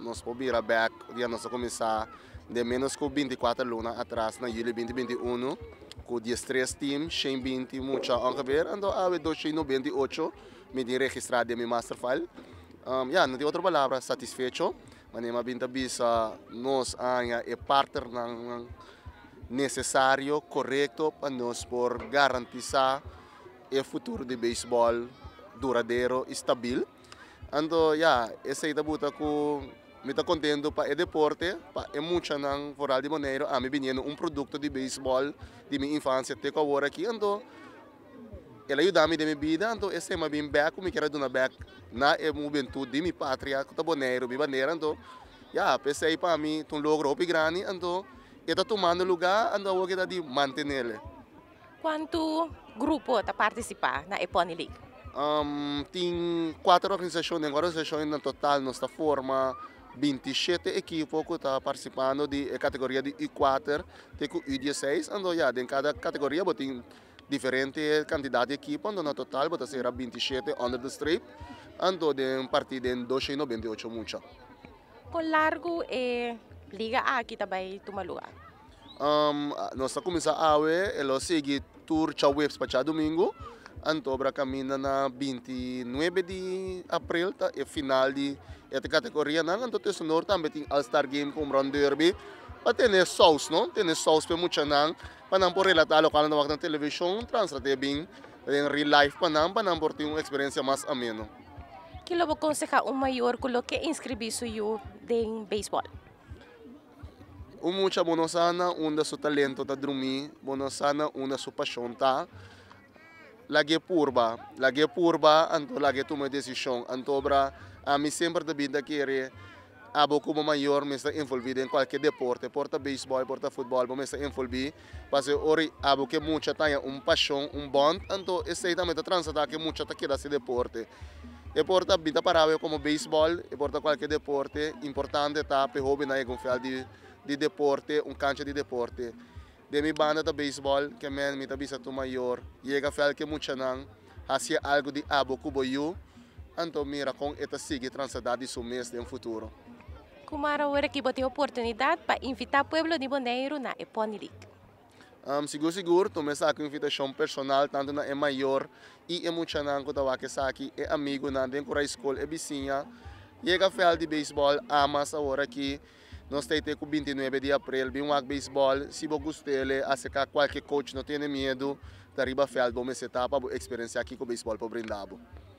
nós vamos virar back, dia nós começar de menos que 24 lunas atrás, na julho 2021, com 13 times, 120 muito ongeveer, e então, há 298 me registrado em meu master file. Um, yeah, não tem outra palavra, satisfeito, mas nem abinta bisa uh, nós anja e partner nang necessário, correto para nós por garantizar o futuro do beisebol duradouro e estável. Então, yeah, essa é a buta com Me está contando para o deporte, para é muito não fora de maneira, a mim me um produto de beisebol de minha infância até agora aqui, então ela ajudou-me de minha vida, então esse é uma bem back, eu me quero dar back na juventude de minha pátria, que está boneiro, minha bandeira, então, já pensei para mim, um logro grande, então, eu estou tomando lugar, então eu quero manter ele. Quanto grupo está participar na Epony League? Um, tem quatro organizações, organizações no total, nesta forma, 27 equipo che está partecipando de eh, categoria di I4, e U16, In ya categoria cada categoría botín diferente cantidad de equipo, ando no total bota 27 under the strip, ando de partido en 12 y 98 mucho. Con largo eh, liga A aquí também toma lugar. Um, nós começamos a ver, eu segui tour Chawebs per domingo. Antobra caminha na 29 de abril, tá? e final de esta categoria. Não, então, tem sonor também tem All-Star Game com Brown Derby. Para ter saus, não? Tem saus para muito não. Para não por relatar local na na televisão, transrate bem em real life, para não, para não por ter uma experiência mais amena. Que lobo aconselha o maior coloque inscrever-se em beisebol? O mucha bonosana, um da seu talento tá dormir, bonosana, um da sua paixão tá. lage purba lage purba anto lage ah, mi decisão anto bra a mim sempre da vida querer abo ah, como maior me está envolvido em qualquer deporte porta beisebol porta futebol me está envolvido porque ori abo ah, que muita tenha un paixão um bond anto esse também está transitar que muita tá queda esse deporte e porta vita para como beisebol e porta qualche deporte importante tá para hobby na confiar de de deporte um cancha de deporte de mi banda de beisebol, que me mi tabisa tu maior, llega fel que mucha nan, hacia algo de abo cubo yu, anto mira com esta sigue transadade su mês de um futuro. Kumara ora que bote oportunidade para invitar pueblo de Boneiro na Eponilic. Um, seguro, seguro, tu me saca invitação personal, tanto na é maior, e é mucha nan que tava que saki, é amigo na de cura escola, é vizinha, llega fel de beisebol, ama essa hora que nós temos com 29 de abril, bem um beisebol. Se você gostar, acercar qualquer coach, não tenha medo. Tá riba fazer bom, você para para experienciar aqui com o beisebol para brindar.